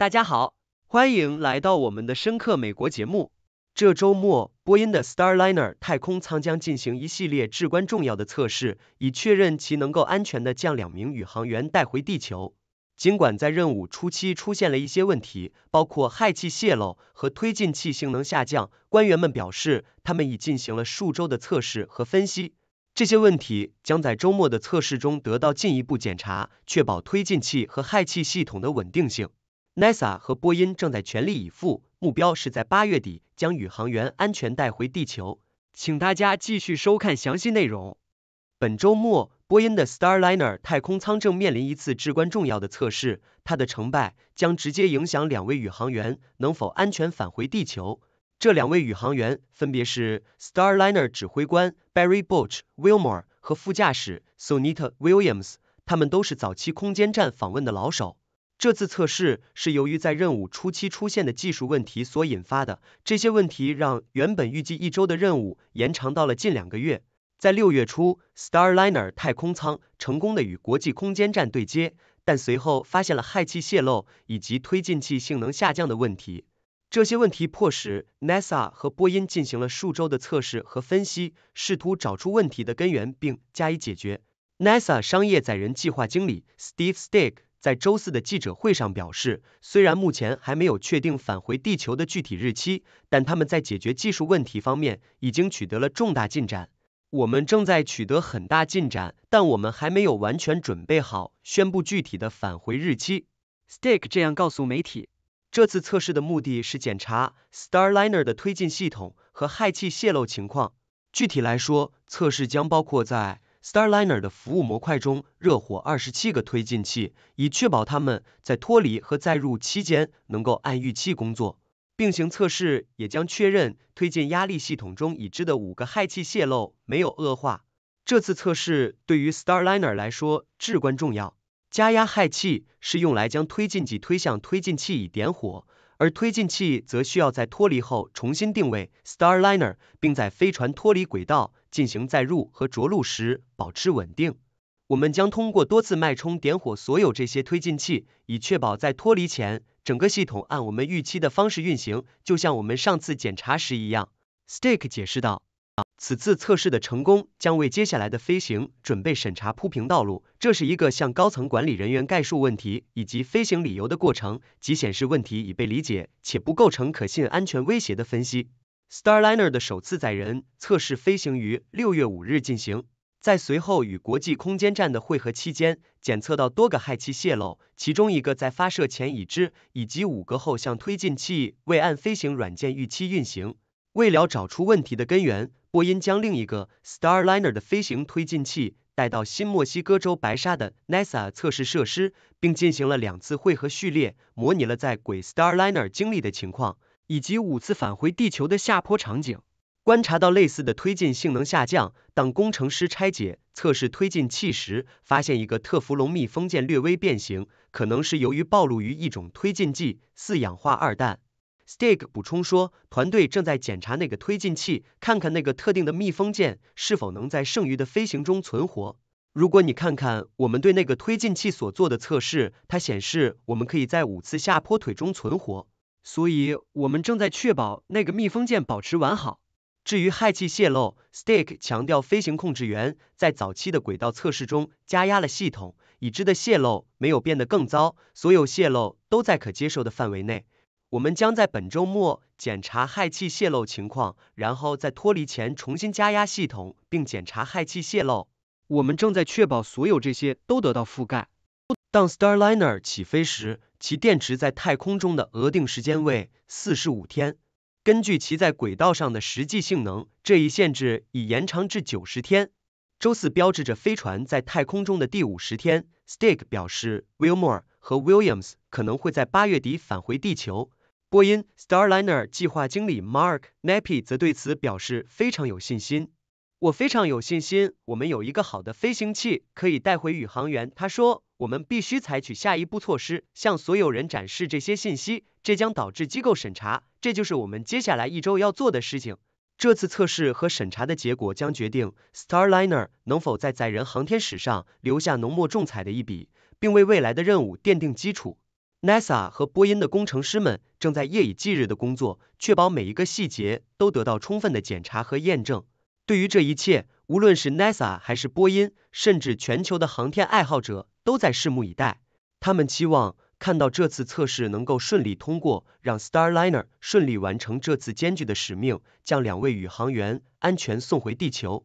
大家好，欢迎来到我们的深刻美国节目。这周末，波音的 Starliner 太空舱将进行一系列至关重要的测试，以确认其能够安全的将两名宇航员带回地球。尽管在任务初期出现了一些问题，包括氦气泄漏和推进器性能下降，官员们表示，他们已进行了数周的测试和分析。这些问题将在周末的测试中得到进一步检查，确保推进器和氦气系统的稳定性。NASA 和波音正在全力以赴，目标是在八月底将宇航员安全带回地球。请大家继续收看详细内容。本周末，波音的 Starliner 太空舱正面临一次至关重要的测试，它的成败将直接影响两位宇航员能否安全返回地球。这两位宇航员分别是 Starliner 指挥官 Barry Boch Wilmore 和副驾驶 Sonita Williams，他们都是早期空间站访问的老手。这次测试是由于在任务初期出现的技术问题所引发的。这些问题让原本预计一周的任务延长到了近两个月。在六月初，Starliner 太空舱成功的与国际空间站对接，但随后发现了氦气泄漏以及推进器性能下降的问题。这些问题迫使 NASA 和波音进行了数周的测试和分析，试图找出问题的根源并加以解决。NASA 商业载人计划经理 Steve s t i c k 在周四的记者会上表示，虽然目前还没有确定返回地球的具体日期，但他们在解决技术问题方面已经取得了重大进展。我们正在取得很大进展，但我们还没有完全准备好宣布具体的返回日期。Stick 这样告诉媒体，这次测试的目的是检查 Starliner 的推进系统和氦气泄漏情况。具体来说，测试将包括在。Starliner 的服务模块中，热火二十七个推进器，以确保它们在脱离和载入期间能够按预期工作。并行测试也将确认推进压力系统中已知的五个氦气泄漏没有恶化。这次测试对于 Starliner 来说至关重要。加压氦气是用来将推进剂推向推进器以点火，而推进器则需要在脱离后重新定位 Starliner，并在飞船脱离轨道。进行载入和着陆时保持稳定。我们将通过多次脉冲点火所有这些推进器，以确保在脱离前整个系统按我们预期的方式运行，就像我们上次检查时一样。Stake 解释道，此次测试的成功将为接下来的飞行准备审查铺平道路。这是一个向高层管理人员概述问题以及飞行理由的过程，即显示问题已被理解且不构成可信安全威胁的分析。Starliner 的首次载人测试飞行于六月五日进行，在随后与国际空间站的会合期间，检测到多个氦气泄漏，其中一个在发射前已知，以及五个后向推进器未按飞行软件预期运行。为了找出问题的根源，波音将另一个 Starliner 的飞行推进器带到新墨西哥州白沙的 NASA 测试设施，并进行了两次会合序列，模拟了在轨 Starliner 经历的情况。以及五次返回地球的下坡场景，观察到类似的推进性能下降。当工程师拆解测试推进器时，发现一个特氟龙密封件略微变形，可能是由于暴露于一种推进剂四氧化二氮。s t i g 补充说，团队正在检查那个推进器，看看那个特定的密封件是否能在剩余的飞行中存活。如果你看看我们对那个推进器所做的测试，它显示我们可以在五次下坡腿中存活。所以，我们正在确保那个密封件保持完好。至于氦气泄漏 s t a k 强调，飞行控制员在早期的轨道测试中加压了系统，已知的泄漏没有变得更糟，所有泄漏都在可接受的范围内。我们将在本周末检查氦气泄漏情况，然后在脱离前重新加压系统并检查氦气泄漏。我们正在确保所有这些都得到覆盖。当 Starliner 起飞时，其电池在太空中的额定时间为四十五天。根据其在轨道上的实际性能，这一限制已延长至九十天。周四标志着飞船在太空中的第五十天。s t i g 表示 w i l m o r e 和 Williams 可能会在八月底返回地球。波音 Starliner 计划经理 Mark Nappy 则对此表示非常有信心。我非常有信心，我们有一个好的飞行器可以带回宇航员。他说，我们必须采取下一步措施，向所有人展示这些信息，这将导致机构审查。这就是我们接下来一周要做的事情。这次测试和审查的结果将决定 Starliner 能否在载人航天史上留下浓墨重彩的一笔，并为未来的任务奠定基础。NASA 和波音的工程师们正在夜以继日的工作，确保每一个细节都得到充分的检查和验证。对于这一切，无论是 NASA 还是波音，甚至全球的航天爱好者，都在拭目以待。他们期望看到这次测试能够顺利通过，让 Starliner 顺利完成这次艰巨的使命，将两位宇航员安全送回地球。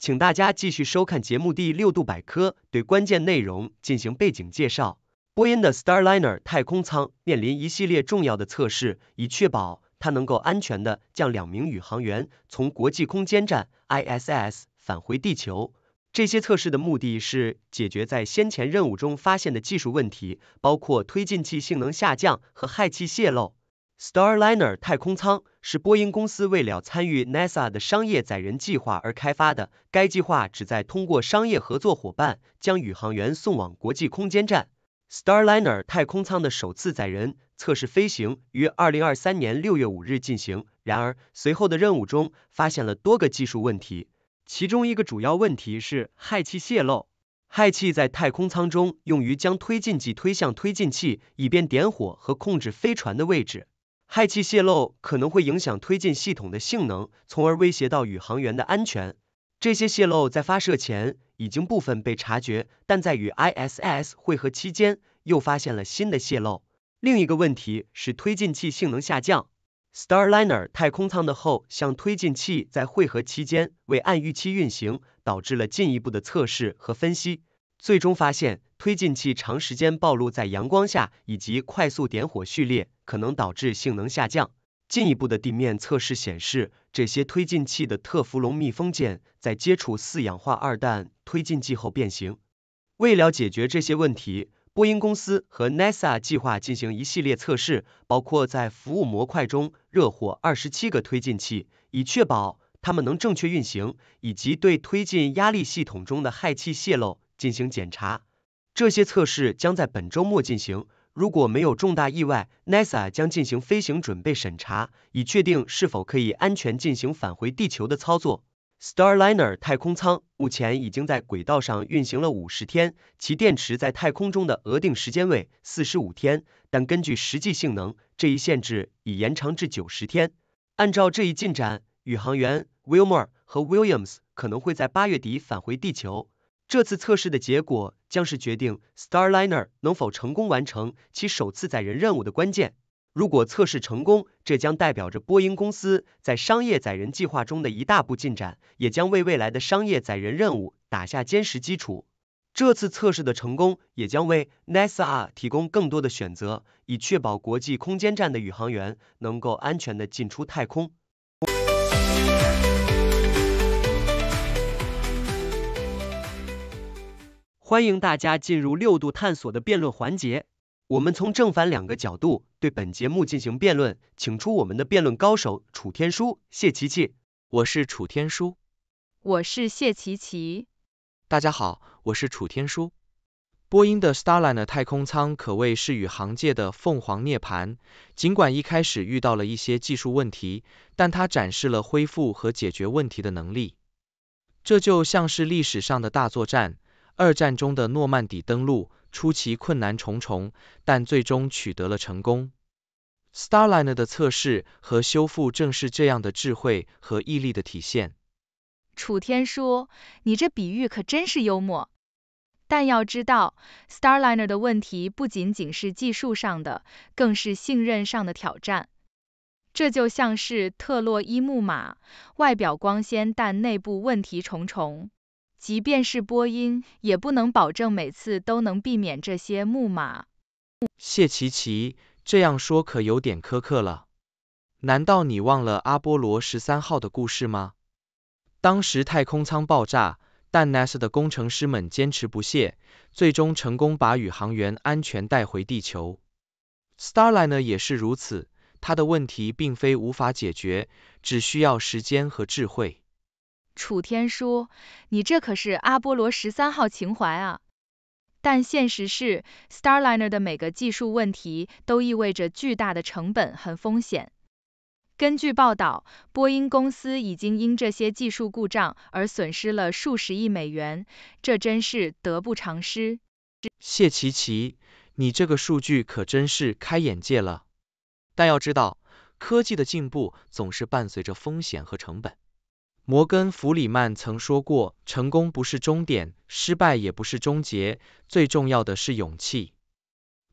请大家继续收看节目第六度百科，对关键内容进行背景介绍。波音的 Starliner 太空舱面临一系列重要的测试，以确保它能够安全的将两名宇航员从国际空间站 ISS 返回地球。这些测试的目的是解决在先前任务中发现的技术问题，包括推进器性能下降和氦气泄漏。Starliner 太空舱是波音公司为了参与 NASA 的商业载人计划而开发的。该计划旨在通过商业合作伙伴将宇航员送往国际空间站。Starliner 太空舱的首次载人测试飞行于二零二三年六月五日进行，然而随后的任务中发现了多个技术问题，其中一个主要问题是氦气泄漏。氦气在太空舱中用于将推进剂推向推进器，以便点火和控制飞船的位置。氦气泄漏可能会影响推进系统的性能，从而威胁到宇航员的安全。这些泄漏在发射前。已经部分被察觉，但在与 ISS 会合期间，又发现了新的泄漏。另一个问题是推进器性能下降。Starliner 太空舱的后向推进器在汇合期间未按预期运行，导致了进一步的测试和分析。最终发现，推进器长时间暴露在阳光下以及快速点火序列可能导致性能下降。进一步的地面测试显示，这些推进器的特氟龙密封件在接触四氧化二氮推进剂后变形。为了解决这些问题，波音公司和 NASA 计划进行一系列测试，包括在服务模块中热火二十七个推进器，以确保它们能正确运行，以及对推进压力系统中的氦气泄漏进行检查。这些测试将在本周末进行。如果没有重大意外，NASA 将进行飞行准备审查，以确定是否可以安全进行返回地球的操作。Starliner 太空舱目前已经在轨道上运行了五十天，其电池在太空中的额定时间为四十五天，但根据实际性能，这一限制已延长至九十天。按照这一进展，宇航员 Wilmore 和 Williams 可能会在八月底返回地球。这次测试的结果将是决定 Starliner 能否成功完成其首次载人任务的关键。如果测试成功，这将代表着波音公司在商业载人计划中的一大步进展，也将为未来的商业载人任务打下坚实基础。这次测试的成功也将为 NASA 提供更多的选择，以确保国际空间站的宇航员能够安全的进出太空。欢迎大家进入六度探索的辩论环节。我们从正反两个角度对本节目进行辩论，请出我们的辩论高手楚天舒、谢琪琪。我是楚天舒，我是谢琪琪。大家好，我是楚天舒。波音的 Starliner 太空舱可谓是宇航界的凤凰涅槃，尽管一开始遇到了一些技术问题，但它展示了恢复和解决问题的能力。这就像是历史上的大作战。二战中的诺曼底登陆初期困难重重，但最终取得了成功。Starliner 的测试和修复正是这样的智慧和毅力的体现。楚天舒，你这比喻可真是幽默。但要知道，Starliner 的问题不仅仅是技术上的，更是信任上的挑战。这就像是特洛伊木马，外表光鲜，但内部问题重重。即便是波音，也不能保证每次都能避免这些木马。谢奇奇，这样说可有点苛刻了。难道你忘了阿波罗十三号的故事吗？当时太空舱爆炸，但 NASA 的工程师们坚持不懈，最终成功把宇航员安全带回地球。Starliner 也是如此，它的问题并非无法解决，只需要时间和智慧。楚天舒，你这可是阿波罗十三号情怀啊！但现实是，Starliner 的每个技术问题都意味着巨大的成本和风险。根据报道，波音公司已经因这些技术故障而损失了数十亿美元，这真是得不偿失。谢琪琪，你这个数据可真是开眼界了。但要知道，科技的进步总是伴随着风险和成本。摩根·弗里曼曾说过：“成功不是终点，失败也不是终结，最重要的是勇气。”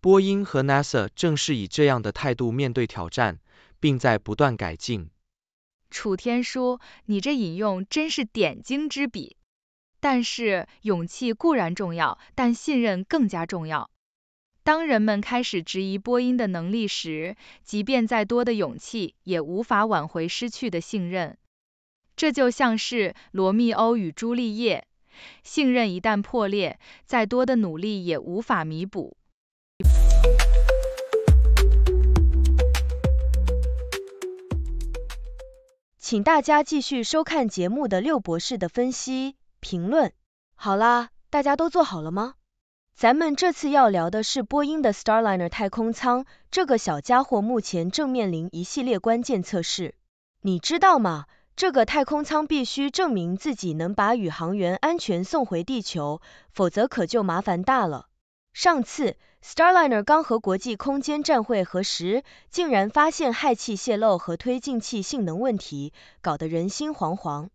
波音和 NASA 正是以这样的态度面对挑战，并在不断改进。楚天舒，你这引用真是点睛之笔。但是，勇气固然重要，但信任更加重要。当人们开始质疑波音的能力时，即便再多的勇气也无法挽回失去的信任。这就像是罗密欧与朱丽叶，信任一旦破裂，再多的努力也无法弥补。请大家继续收看节目的六博士的分析评论。好啦，大家都做好了吗？咱们这次要聊的是波音的 Starliner 太空舱，这个小家伙目前正面临一系列关键测试。你知道吗？这个太空舱必须证明自己能把宇航员安全送回地球，否则可就麻烦大了。上次 Starliner 刚和国际空间站会合时，竟然发现氦气泄漏和推进器性能问题，搞得人心惶惶。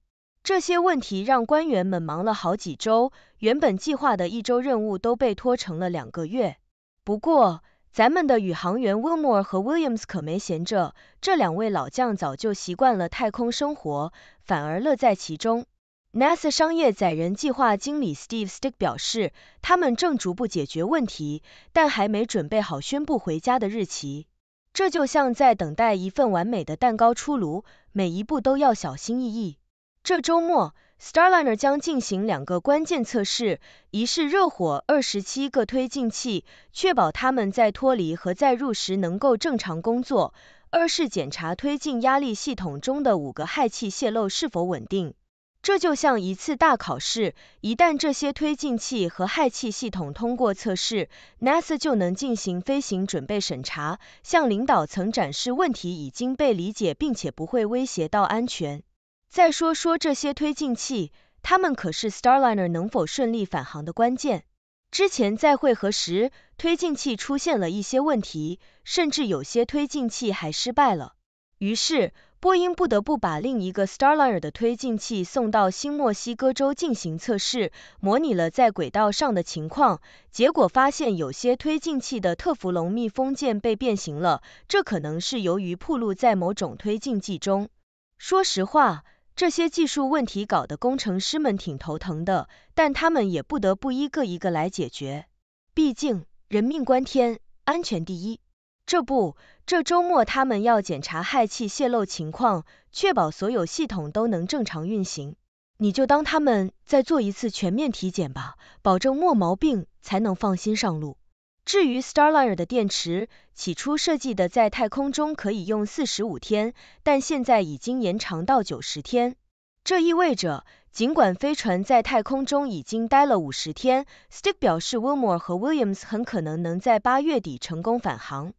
这些问题让官员们忙了好几周，原本计划的一周任务都被拖成了两个月。不过，咱们的宇航员 Wilmore 和 Williams 可没闲着，这两位老将早就习惯了太空生活，反而乐在其中。NASA 商业载人计划经理 Steve s t i c k 表示，他们正逐步解决问题，但还没准备好宣布回家的日期。这就像在等待一份完美的蛋糕出炉，每一步都要小心翼翼。这周末。Starliner 将进行两个关键测试，一是热火27个推进器，确保它们在脱离和再入时能够正常工作；二是检查推进压力系统中的五个氦气泄漏是否稳定。这就像一次大考试。一旦这些推进器和氦气系统通过测试，NASA 就能进行飞行准备审查，向领导层展示问题已经被理解，并且不会威胁到安全。再说说这些推进器，它们可是 Starliner 能否顺利返航的关键。之前在会合时，推进器出现了一些问题，甚至有些推进器还失败了。于是，波音不得不把另一个 Starliner 的推进器送到新墨西哥州进行测试，模拟了在轨道上的情况。结果发现，有些推进器的特氟龙密封件被变形了，这可能是由于暴露在某种推进剂中。说实话。这些技术问题搞得工程师们挺头疼的，但他们也不得不一个一个来解决。毕竟人命关天，安全第一。这不，这周末他们要检查氦气泄漏情况，确保所有系统都能正常运行。你就当他们在做一次全面体检吧，保证没毛病才能放心上路。至于 Starliner 的电池，起初设计的在太空中可以用四十五天，但现在已经延长到九十天。这意味着，尽管飞船在太空中已经待了五十天，Stick 表示 Wilmore 和 Williams 很可能能在八月底成功返航。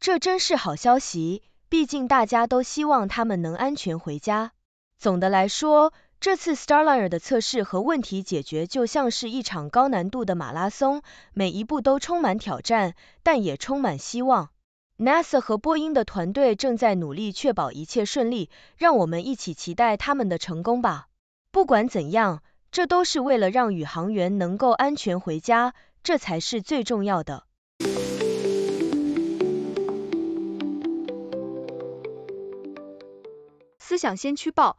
这真是好消息，毕竟大家都希望他们能安全回家。总的来说，这次 Starliner 的测试和问题解决就像是一场高难度的马拉松，每一步都充满挑战，但也充满希望。NASA 和波音的团队正在努力确保一切顺利，让我们一起期待他们的成功吧。不管怎样，这都是为了让宇航员能够安全回家，这才是最重要的。思想先驱报。